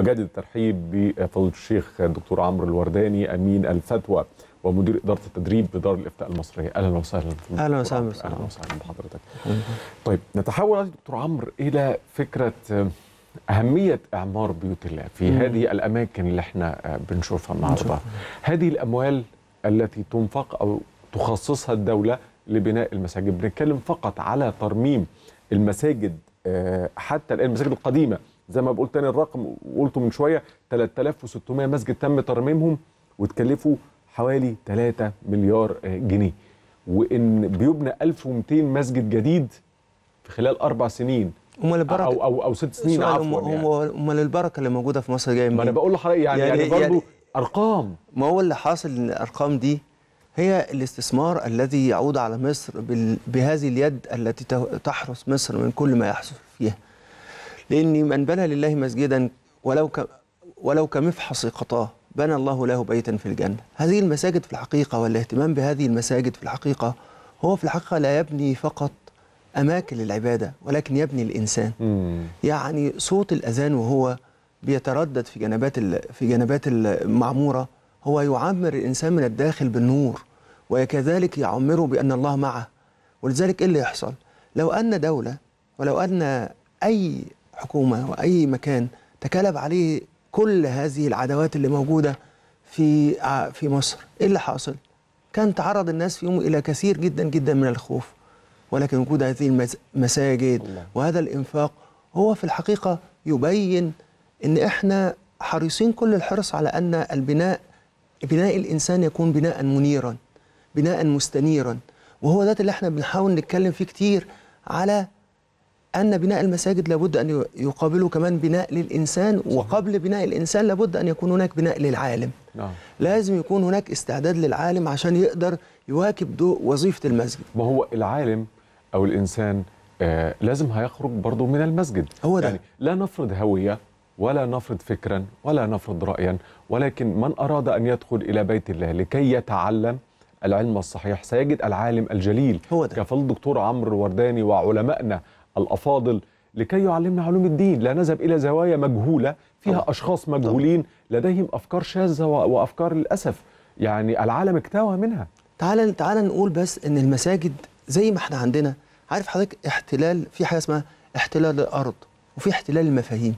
بجدد الترحيب بفضل الشيخ الدكتور عمرو الورداني امين الفتوى ومدير اداره التدريب بدار الافتاء المصريه اهلا وسهلا اهلا وسهلا اهلا وسهلا بحضرتك طيب نتحول دكتور عمرو الى فكره آه، أهمية إعمار بيوت الله في مم. هذه الأماكن اللي احنا آه، بنشوفها النهاردة هذه الأموال التي تنفق أو تخصصها الدولة لبناء المساجد بنتكلم فقط على ترميم المساجد آه، حتى الآن المساجد القديمة زي ما بقول تاني الرقم قلته من شويه 3600 مسجد تم ترميمهم وتكلفوا حوالي 3 مليار آه، جنيه وان بيبنى 1200 مسجد جديد في خلال اربع سنين امال البركه او او, أو ست سنين عفوا يعني أم البركه اللي موجوده في مصر جايه منين؟ ما انا بقول لحضرتك يعني يعني, يعني برضه يعني ارقام ما هو اللي حاصل ان الارقام دي هي الاستثمار الذي يعود على مصر بهذه اليد التي تحرس مصر من كل ما يحصل فيها لأن من بنى لله مسجدا ولو ك ولو كمفحص قطاه بنى الله له بيتا في الجنة هذه المساجد في الحقيقة والاهتمام بهذه المساجد في الحقيقة هو في الحقيقة لا يبني فقط أماكن للعبادة ولكن يبني الإنسان مم. يعني صوت الأذان وهو بيتردد في جنبات في جنبات المعمورة هو يعمر الإنسان من الداخل بالنور وكذلك يعمره بأن الله معه ولذلك إيه اللي يحصل لو أن دولة ولو أن أي حكومة وأي مكان تكالب عليه كل هذه العداوات اللي موجودة في في مصر إيه اللي حاصل؟ كان تعرض الناس في يوم إلى كثير جدا جدا من الخوف ولكن وجود هذه المساجد وهذا الإنفاق هو في الحقيقة يبين أن إحنا حريصين كل الحرص على أن البناء بناء الإنسان يكون بناء منيرا بناء مستنيرا وهو ذات اللي احنا بنحاول نتكلم فيه كتير على أن بناء المساجد لابد أن يقابله كمان بناء للإنسان وقبل بناء الإنسان لابد أن يكون هناك بناء للعالم نعم. لازم يكون هناك استعداد للعالم عشان يقدر يواكب وظيفة المسجد ما هو العالم أو الإنسان آه لازم هيخرج برضه من المسجد هو ده. يعني لا نفرض هوية ولا نفرض فكرا ولا نفرض رأيا ولكن من أراد أن يدخل إلى بيت الله لكي يتعلم العلم الصحيح سيجد العالم الجليل هو ده. كفل الدكتور عمرو الورداني وعلمائنا الأفاضل لكي يعلمنا علوم الدين لا نذهب إلى زوايا مجهولة فيها طبعا. أشخاص مجهولين طبعا. لديهم أفكار شاذة وأفكار للأسف يعني العالم اكتوى منها تعال تعال نقول بس إن المساجد زي ما احنا عندنا عارف حضرتك احتلال في حاجة اسمها احتلال الأرض وفي احتلال المفاهيم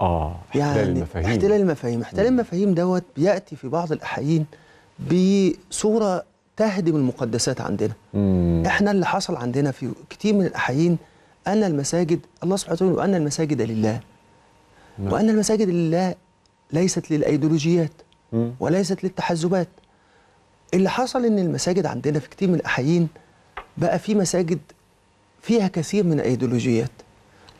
اه احتلال يعني المفاهيم احتلال المفاهيم احتلال المفاهيم دوت بياتي في بعض الاحيان بصوره تهدم المقدسات عندنا مم. احنا اللي حصل عندنا في كتير من الاحيان أن المساجد الله سبحانه وتعالى وأن المساجد لله نعم. وأن المساجد لله ليست للأيديولوجيات وليست للتحزبات اللي حصل إن المساجد عندنا في كتير من الأحيين بقى في مساجد فيها كثير من الأيديولوجيات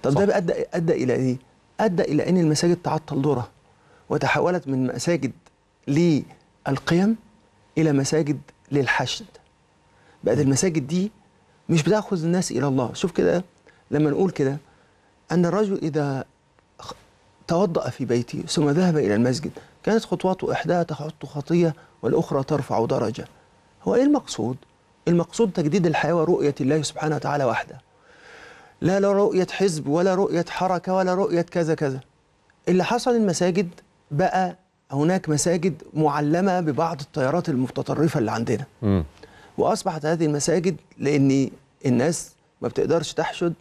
طب صح. ده أدى, أدى إلى إيه؟ أدى إلى أن المساجد تعطل دورها وتحولت من مساجد للقيم إلى مساجد للحشد بقت المساجد دي مش بتاخذ الناس إلى الله شوف كده لما نقول كده أن الرجل إذا توضأ في بيته ثم ذهب إلى المسجد كانت خطواته إحداها تحط خطية والأخرى ترفع درجة هو إيه المقصود؟ المقصود تجديد الحياة ورؤية الله سبحانه وتعالى وحده لا لا رؤية حزب ولا رؤية حركة ولا رؤية كذا كذا اللي حصل المساجد بقى هناك مساجد معلمة ببعض التيارات المتطرفة اللي عندنا م. وأصبحت هذه المساجد لأن الناس ما بتقدرش تحشد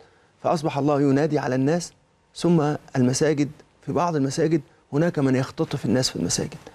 فأصبح الله ينادي على الناس ثم المساجد في بعض المساجد هناك من يختطف الناس في المساجد